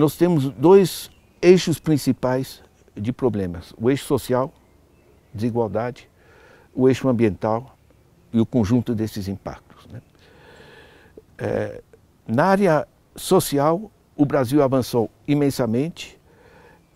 Nós temos dois eixos principais de problemas: o eixo social, desigualdade, o eixo ambiental e o conjunto desses impactos. Né? É, na área social, o Brasil avançou imensamente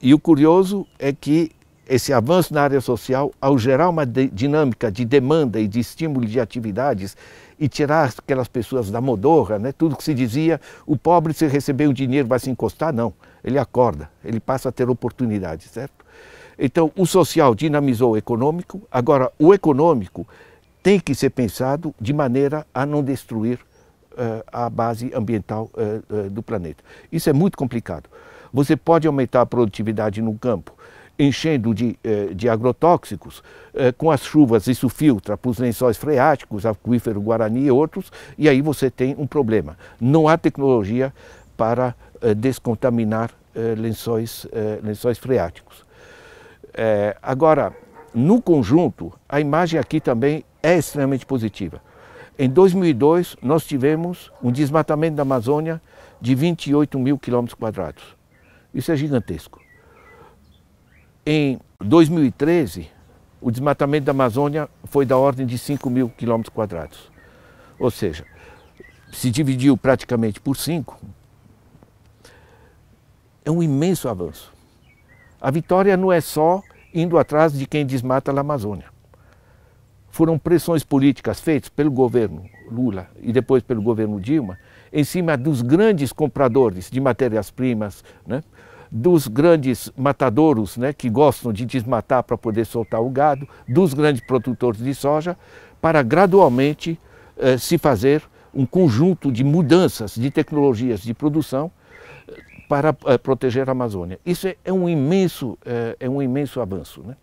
e o curioso é que esse avanço na área social, ao gerar uma de, dinâmica de demanda e de estímulo de atividades e tirar aquelas pessoas da modorra, né? tudo que se dizia, o pobre se receber o dinheiro vai se encostar, não. Ele acorda, ele passa a ter oportunidade, certo? Então, o social dinamizou o econômico, agora o econômico tem que ser pensado de maneira a não destruir uh, a base ambiental uh, uh, do planeta. Isso é muito complicado. Você pode aumentar a produtividade no campo, enchendo de, eh, de agrotóxicos. Eh, com as chuvas, isso filtra para os lençóis freáticos, aquífero guarani e outros, e aí você tem um problema. Não há tecnologia para eh, descontaminar lençóis, lençóis freáticos. Agora, no conjunto, a imagem aqui também é extremamente positiva. Em 2002, nós tivemos um desmatamento da Amazônia de 28 mil quilômetros quadrados. Isso é gigantesco. Em 2013, o desmatamento da Amazônia foi da ordem de 5 mil quilômetros quadrados. Ou seja, se dividiu praticamente por 5. É um imenso avanço. A vitória não é só indo atrás de quem desmata a Amazônia. Foram pressões políticas feitas pelo governo Lula e depois pelo governo Dilma em cima dos grandes compradores de matérias-primas, né? dos grandes matadouros, né, que gostam de desmatar para poder soltar o gado, dos grandes produtores de soja, para gradualmente eh, se fazer um conjunto de mudanças de tecnologias de produção eh, para eh, proteger a Amazônia. Isso é, é um imenso, eh, é, um imenso avanço. Né?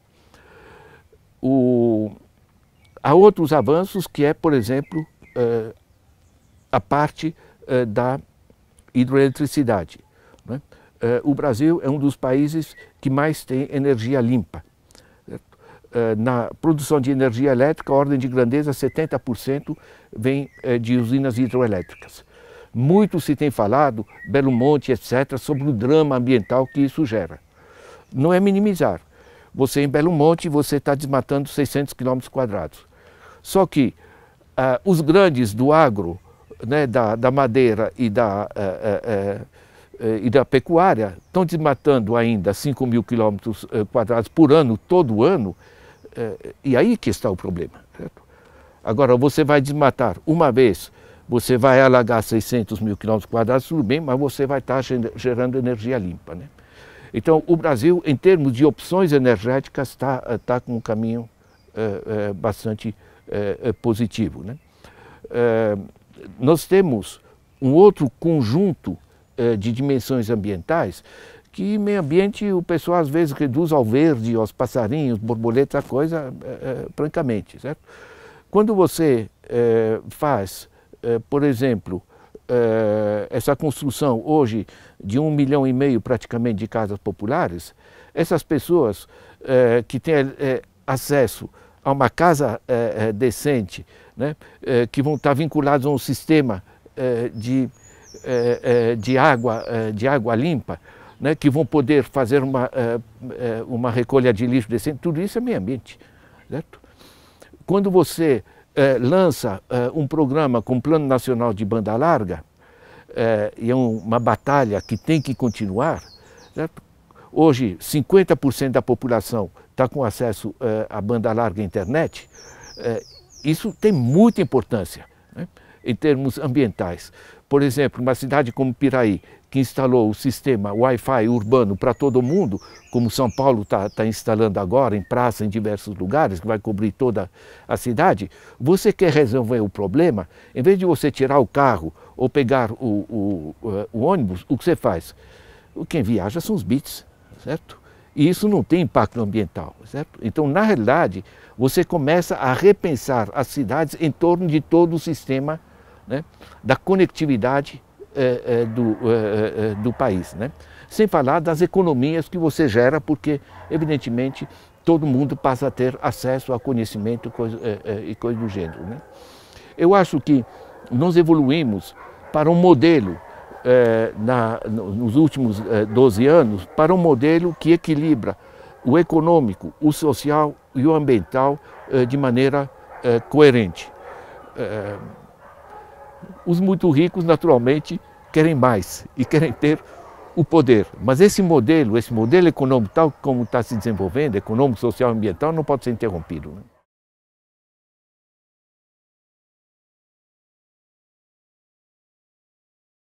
O... Há outros avanços que é, por exemplo, eh, a parte eh, da hidroeletricidade. Né? Eh, o Brasil é um dos países que mais tem energia limpa. Eh, na produção de energia elétrica, a ordem de grandeza, 70% vem eh, de usinas hidroelétricas. Muito se tem falado, Belo Monte, etc., sobre o drama ambiental que isso gera. Não é minimizar. Você em Belo Monte, você está desmatando 600 quilômetros quadrados. Só que uh, os grandes do agro, né, da, da madeira e da uh, uh, e eh, da pecuária estão desmatando ainda 5 mil quilômetros eh, quadrados por ano, todo ano, eh, e aí que está o problema. Certo? Agora, você vai desmatar uma vez, você vai alagar 600 mil quilômetros quadrados, tudo bem, mas você vai estar gerando energia limpa. Né? Então, o Brasil, em termos de opções energéticas, está está com um caminho é, é, bastante é, positivo. Né? nós temos um outro conjunto eh, de dimensões ambientais, que meio ambiente o pessoal às vezes reduz ao verde, aos passarinhos, borboletas, a coisa, é, francamente. Certo? Quando você é, faz, é, por exemplo, essa construção hoje de um milhão e meio praticamente de casas populares, essas pessoas que têm acesso a uma casa decente, né, que vão estar vinculadas a um sistema de é, é, de, água, é, de água limpa, né, que vão poder fazer uma, é, uma recolha de lixo decente, tudo isso é meio ambiente. Certo? Quando você lança um programa com Plano Nacional de Banda Larga, e é uma batalha que tem que continuar, certo? hoje 50% da população está com acesso à banda larga internet, isso tem muita importância né, em termos ambientais. Por exemplo, uma cidade como Piraí, que instalou o sistema Wi-Fi urbano para todo mundo, como São Paulo está tá instalando agora em praça, em diversos lugares, que vai cobrir toda a cidade, você quer resolver o problema, em vez de você tirar o carro ou pegar o, o, eh, o ônibus, o que você faz? Quem viaja são os bits, certo? E isso não tem impacto ambiental, certo? Então, na realidade, você começa a repensar as cidades em torno de todo o sistema né, da conectividade é, é, do, é, do país. Né? Sem falar das economias que você gera, porque, evidentemente, todo mundo passa a ter acesso a conhecimento coisa, e coisas do gênero. Né? Eu acho que nós evoluímos para um modelo, na, nos últimos 12 anos, para um modelo que equilibra o econômico, o social e o ambiental de maneira coerente. Os muito ricos, naturalmente, querem mais e querem ter o poder. Mas esse modelo, esse modelo econômico tal como está se desenvolvendo, econômico, social e ambiental, não pode ser interrompido. Né?